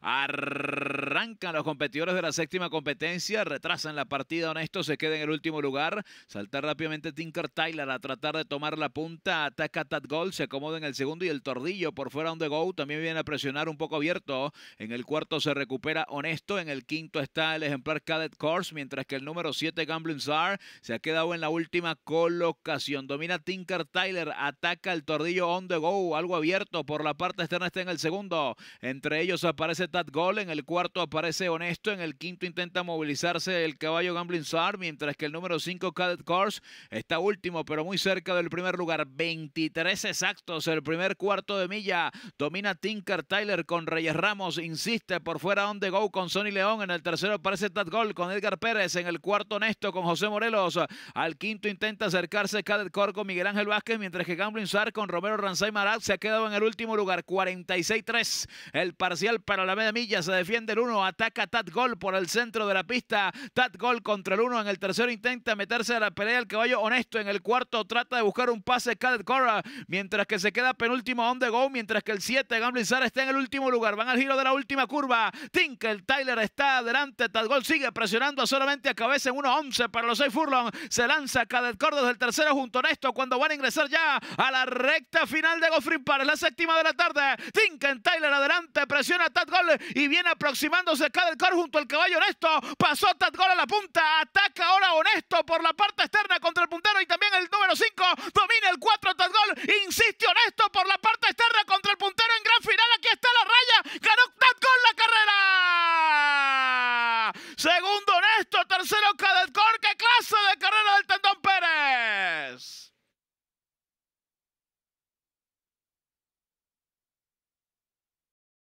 Arrancan los competidores de la séptima competencia, retrasan la partida, Honesto se queda en el último lugar, salta rápidamente Tinker Tyler a tratar de tomar la punta, ataca Tad se acomoda en el segundo y el tordillo por fuera on the go, también viene a presionar un poco abierto, en el cuarto se recupera Honesto, en el quinto está el ejemplar Cadet Course, mientras que el número 7 Gambling Czar se ha quedado en la última colocación, domina Tinker Tyler, ataca el tordillo on the go, algo abierto por la parte externa está en el segundo, entre ellos aparece aparece Tad en el cuarto aparece Honesto, en el quinto intenta movilizarse el caballo Gambling Sar, mientras que el número 5 Cadet Cars está último, pero muy cerca del primer lugar. 23 exactos, el primer cuarto de milla. Domina Tinker Tyler con Reyes Ramos, insiste por fuera on the go con Sonny León. En el tercero aparece Tad Gol con Edgar Pérez, en el cuarto Honesto con José Morelos. Al quinto intenta acercarse Cadet Cor con Miguel Ángel Vázquez, mientras que Gambling Sar con Romero Ranzay Marat se ha quedado en el último lugar. 46-3 el parcial para la media milla, se defiende el 1, ataca Tat Gol por el centro de la pista, Tadgol Gol contra el 1 en el tercero intenta meterse a la pelea el caballo honesto, en el cuarto trata de buscar un pase Cadet Cora, mientras que se queda penúltimo on the go, mientras que el 7 Gamblin Sara está en el último lugar, van al giro de la última curva, Tinkle, Tyler está adelante, Tadgol Gol sigue presionando solamente a cabeza en 1-11 para los 6 furlong, se lanza Cadet Cora desde el tercero junto a honesto cuando van a ingresar ya a la recta final de Goffrey para la séptima de la tarde, Tinkle, Tyler adelante, presiona Tad y viene aproximándose cada junto al caballo honesto. Pasó Tadgol a la punta. Ataca ahora honesto por la parte externa contra el puntero y también el número 5. Domina el 4 Tadgol Insiste honesto por la parte externa contra el puntero en gran final. Aquí está la raya. Ganó Tadgol la carrera. Segundo honesto, tercero cor